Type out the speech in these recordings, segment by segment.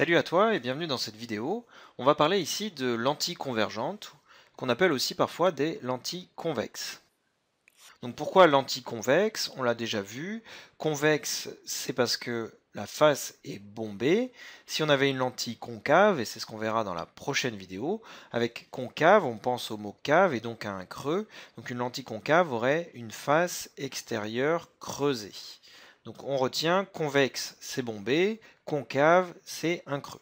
Salut à toi et bienvenue dans cette vidéo. On va parler ici de lentilles convergentes, qu'on appelle aussi parfois des lentilles convexes. Donc pourquoi lentilles convexes On l'a déjà vu. Convexe, c'est parce que la face est bombée. Si on avait une lentille concave, et c'est ce qu'on verra dans la prochaine vidéo, avec concave, on pense au mot cave et donc à un creux. Donc une lentille concave aurait une face extérieure creusée. Donc on retient convexe, c'est bombé, concave, c'est un creux.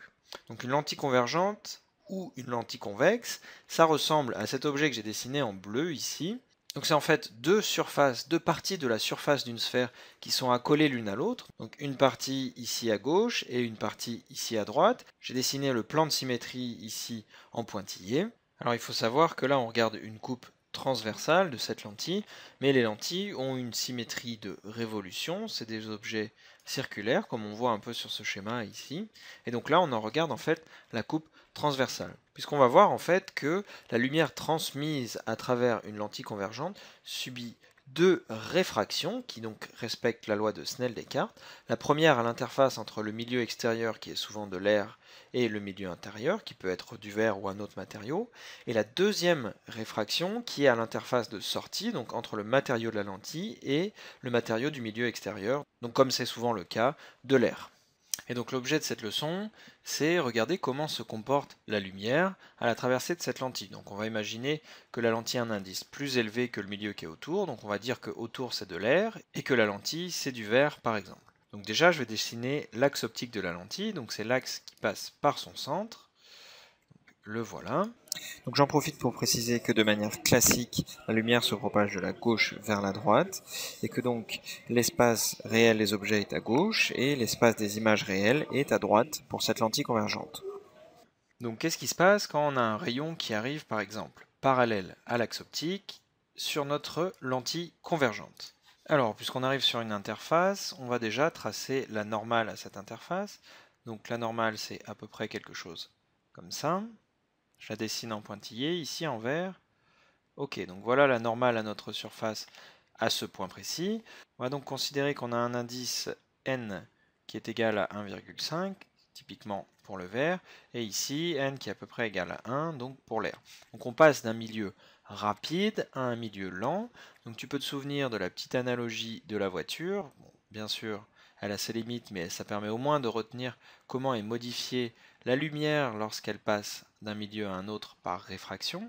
Donc une lentille convergente ou une lentille convexe, ça ressemble à cet objet que j'ai dessiné en bleu ici. Donc c'est en fait deux surfaces, deux parties de la surface d'une sphère qui sont accolées l'une à l'autre. Donc une partie ici à gauche et une partie ici à droite. J'ai dessiné le plan de symétrie ici en pointillé. Alors il faut savoir que là on regarde une coupe transversale de cette lentille, mais les lentilles ont une symétrie de révolution, c'est des objets circulaires, comme on voit un peu sur ce schéma ici, et donc là on en regarde en fait la coupe transversale, puisqu'on va voir en fait que la lumière transmise à travers une lentille convergente subit deux réfractions qui donc respectent la loi de Snell-Descartes. La première à l'interface entre le milieu extérieur qui est souvent de l'air et le milieu intérieur qui peut être du verre ou un autre matériau. Et la deuxième réfraction qui est à l'interface de sortie, donc entre le matériau de la lentille et le matériau du milieu extérieur, donc comme c'est souvent le cas de l'air. Et donc l'objet de cette leçon, c'est regarder comment se comporte la lumière à la traversée de cette lentille. Donc on va imaginer que la lentille a un indice plus élevé que le milieu qui est autour, donc on va dire que autour c'est de l'air et que la lentille c'est du verre par exemple. Donc déjà je vais dessiner l'axe optique de la lentille, donc c'est l'axe qui passe par son centre le voilà. Donc j'en profite pour préciser que de manière classique, la lumière se propage de la gauche vers la droite, et que donc l'espace réel des objets est à gauche, et l'espace des images réelles est à droite pour cette lentille convergente. Donc qu'est-ce qui se passe quand on a un rayon qui arrive par exemple parallèle à l'axe optique sur notre lentille convergente Alors puisqu'on arrive sur une interface, on va déjà tracer la normale à cette interface. Donc la normale c'est à peu près quelque chose comme ça. Je la dessine en pointillé, ici en vert. Ok, donc voilà la normale à notre surface à ce point précis. On va donc considérer qu'on a un indice n qui est égal à 1,5, typiquement pour le vert, et ici n qui est à peu près égal à 1, donc pour l'air. Donc on passe d'un milieu rapide à un milieu lent. Donc tu peux te souvenir de la petite analogie de la voiture. bien sûr, elle a ses limites, mais ça permet au moins de retenir comment est modifiée la lumière, lorsqu'elle passe d'un milieu à un autre par réfraction,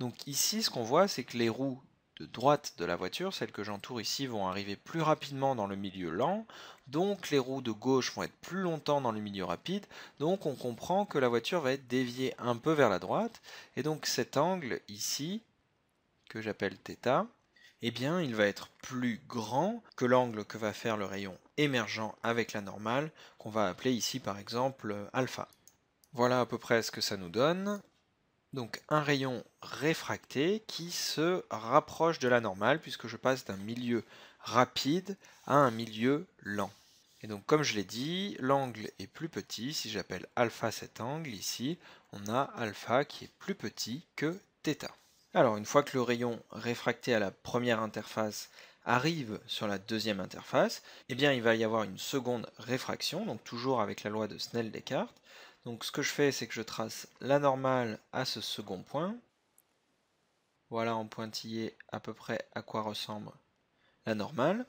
donc ici ce qu'on voit c'est que les roues de droite de la voiture, celles que j'entoure ici, vont arriver plus rapidement dans le milieu lent, donc les roues de gauche vont être plus longtemps dans le milieu rapide, donc on comprend que la voiture va être déviée un peu vers la droite, et donc cet angle ici, que j'appelle θ, eh bien il va être plus grand que l'angle que va faire le rayon émergent avec la normale, qu'on va appeler ici par exemple alpha. Voilà à peu près ce que ça nous donne. Donc un rayon réfracté qui se rapproche de la normale puisque je passe d'un milieu rapide à un milieu lent. Et donc comme je l'ai dit, l'angle est plus petit. Si j'appelle alpha cet angle ici, on a alpha qui est plus petit que θ. Alors une fois que le rayon réfracté à la première interface arrive sur la deuxième interface, eh bien il va y avoir une seconde réfraction, donc toujours avec la loi de Snell-Descartes. Donc ce que je fais, c'est que je trace la normale à ce second point. Voilà en pointillé à peu près à quoi ressemble la normale.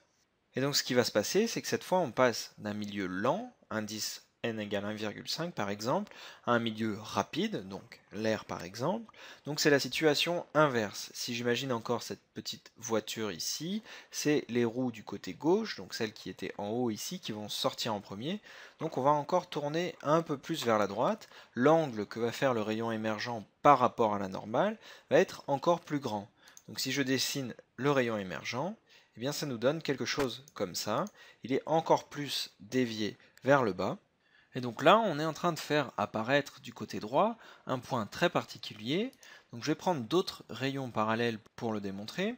Et donc ce qui va se passer, c'est que cette fois on passe d'un milieu lent, indice n égale 1,5 par exemple, à un milieu rapide, donc l'air par exemple. Donc c'est la situation inverse. Si j'imagine encore cette petite voiture ici, c'est les roues du côté gauche, donc celles qui étaient en haut ici, qui vont sortir en premier. Donc on va encore tourner un peu plus vers la droite. L'angle que va faire le rayon émergent par rapport à la normale va être encore plus grand. Donc si je dessine le rayon émergent, eh bien ça nous donne quelque chose comme ça. Il est encore plus dévié vers le bas. Et donc là, on est en train de faire apparaître du côté droit un point très particulier. Donc je vais prendre d'autres rayons parallèles pour le démontrer.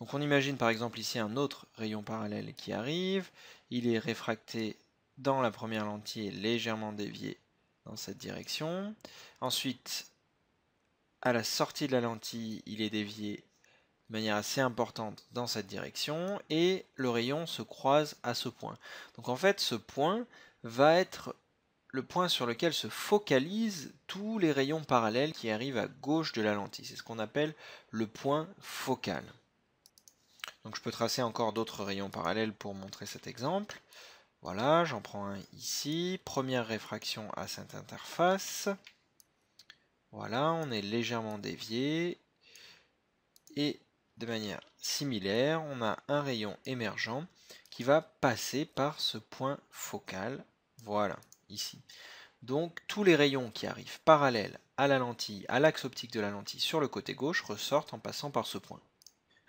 Donc on imagine par exemple ici un autre rayon parallèle qui arrive. Il est réfracté dans la première lentille et légèrement dévié dans cette direction. Ensuite, à la sortie de la lentille, il est dévié de manière assez importante dans cette direction et le rayon se croise à ce point. Donc en fait, ce point va être le point sur lequel se focalisent tous les rayons parallèles qui arrivent à gauche de la lentille. C'est ce qu'on appelle le point focal. Donc je peux tracer encore d'autres rayons parallèles pour montrer cet exemple. Voilà, j'en prends un ici. Première réfraction à cette interface. Voilà, on est légèrement dévié. Et de manière similaire, on a un rayon émergent qui va passer par ce point focal. Voilà ici. Donc tous les rayons qui arrivent parallèles à la lentille, à l'axe optique de la lentille sur le côté gauche ressortent en passant par ce point.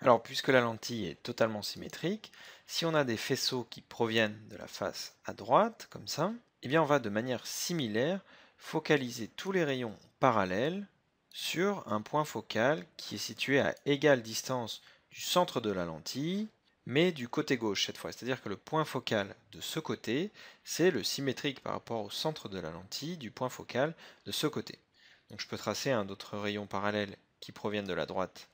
Alors puisque la lentille est totalement symétrique, si on a des faisceaux qui proviennent de la face à droite, comme ça, eh bien on va de manière similaire focaliser tous les rayons parallèles sur un point focal qui est situé à égale distance du centre de la lentille mais du côté gauche cette fois. C'est-à-dire que le point focal de ce côté, c'est le symétrique par rapport au centre de la lentille du point focal de ce côté. Donc je peux tracer un autre rayon parallèle qui proviennent de la droite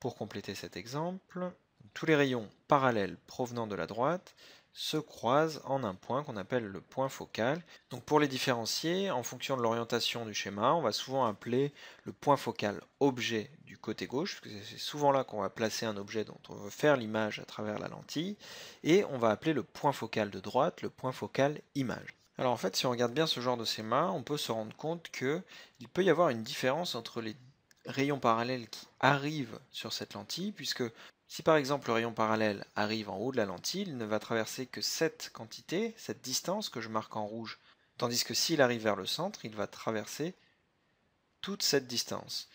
pour compléter cet exemple. Tous les rayons parallèles provenant de la droite se croisent en un point qu'on appelle le point focal. Donc pour les différencier, en fonction de l'orientation du schéma, on va souvent appeler le point focal objet du côté gauche, parce que c'est souvent là qu'on va placer un objet dont on veut faire l'image à travers la lentille, et on va appeler le point focal de droite le point focal image. Alors en fait, si on regarde bien ce genre de schéma, on peut se rendre compte qu'il peut y avoir une différence entre les rayons parallèles qui arrivent sur cette lentille, puisque si par exemple le rayon parallèle arrive en haut de la lentille, il ne va traverser que cette quantité, cette distance que je marque en rouge, tandis que s'il arrive vers le centre, il va traverser toute cette distance.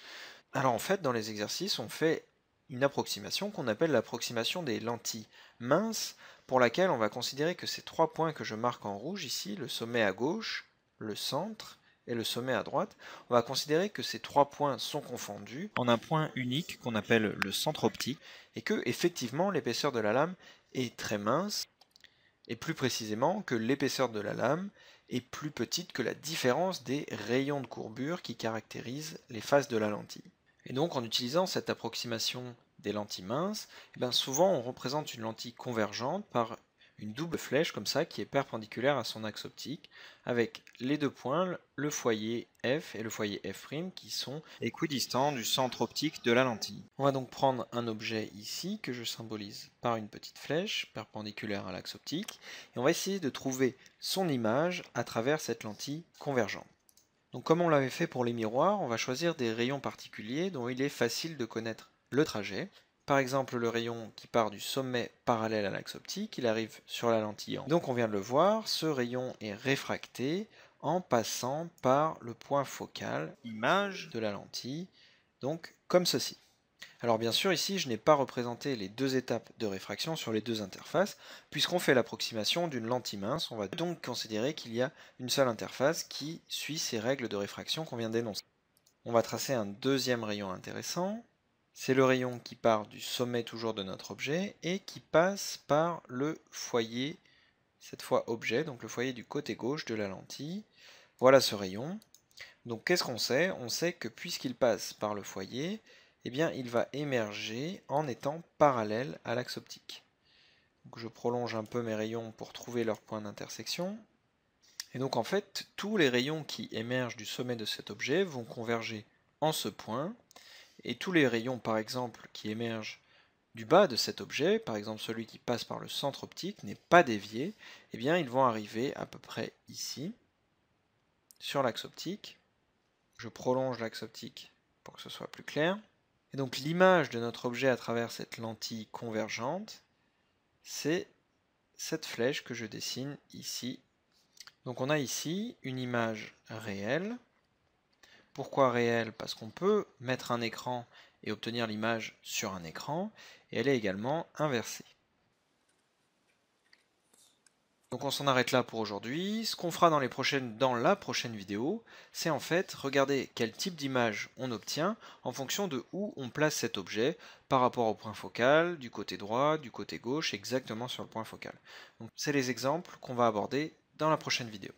Alors en fait, dans les exercices, on fait une approximation qu'on appelle l'approximation des lentilles minces, pour laquelle on va considérer que ces trois points que je marque en rouge ici, le sommet à gauche, le centre et le sommet à droite, on va considérer que ces trois points sont confondus en un point unique qu'on appelle le centre optique et que effectivement l'épaisseur de la lame est très mince et plus précisément que l'épaisseur de la lame est plus petite que la différence des rayons de courbure qui caractérisent les faces de la lentille. Et donc en utilisant cette approximation des lentilles minces, eh ben, souvent on représente une lentille convergente par une double flèche comme ça qui est perpendiculaire à son axe optique avec les deux points, le foyer F et le foyer F' qui sont équidistants du centre optique de la lentille. On va donc prendre un objet ici que je symbolise par une petite flèche perpendiculaire à l'axe optique et on va essayer de trouver son image à travers cette lentille convergente. Donc comme on l'avait fait pour les miroirs, on va choisir des rayons particuliers dont il est facile de connaître le trajet par exemple, le rayon qui part du sommet parallèle à l'axe optique, il arrive sur la lentille. Donc on vient de le voir, ce rayon est réfracté en passant par le point focal, image de la lentille, donc comme ceci. Alors bien sûr, ici, je n'ai pas représenté les deux étapes de réfraction sur les deux interfaces, puisqu'on fait l'approximation d'une lentille mince, on va donc considérer qu'il y a une seule interface qui suit ces règles de réfraction qu'on vient d'énoncer. On va tracer un deuxième rayon intéressant, c'est le rayon qui part du sommet toujours de notre objet et qui passe par le foyer, cette fois objet, donc le foyer du côté gauche de la lentille. Voilà ce rayon. Donc qu'est-ce qu'on sait On sait que puisqu'il passe par le foyer, eh bien il va émerger en étant parallèle à l'axe optique. je prolonge un peu mes rayons pour trouver leur point d'intersection. Et donc en fait, tous les rayons qui émergent du sommet de cet objet vont converger en ce point, et tous les rayons par exemple qui émergent du bas de cet objet, par exemple celui qui passe par le centre optique n'est pas dévié, et eh bien ils vont arriver à peu près ici, sur l'axe optique. Je prolonge l'axe optique pour que ce soit plus clair. Et donc l'image de notre objet à travers cette lentille convergente, c'est cette flèche que je dessine ici. Donc on a ici une image réelle pourquoi réel Parce qu'on peut mettre un écran et obtenir l'image sur un écran, et elle est également inversée. Donc on s'en arrête là pour aujourd'hui. Ce qu'on fera dans, les prochaines, dans la prochaine vidéo, c'est en fait regarder quel type d'image on obtient en fonction de où on place cet objet par rapport au point focal, du côté droit, du côté gauche, exactement sur le point focal. Donc c'est les exemples qu'on va aborder dans la prochaine vidéo.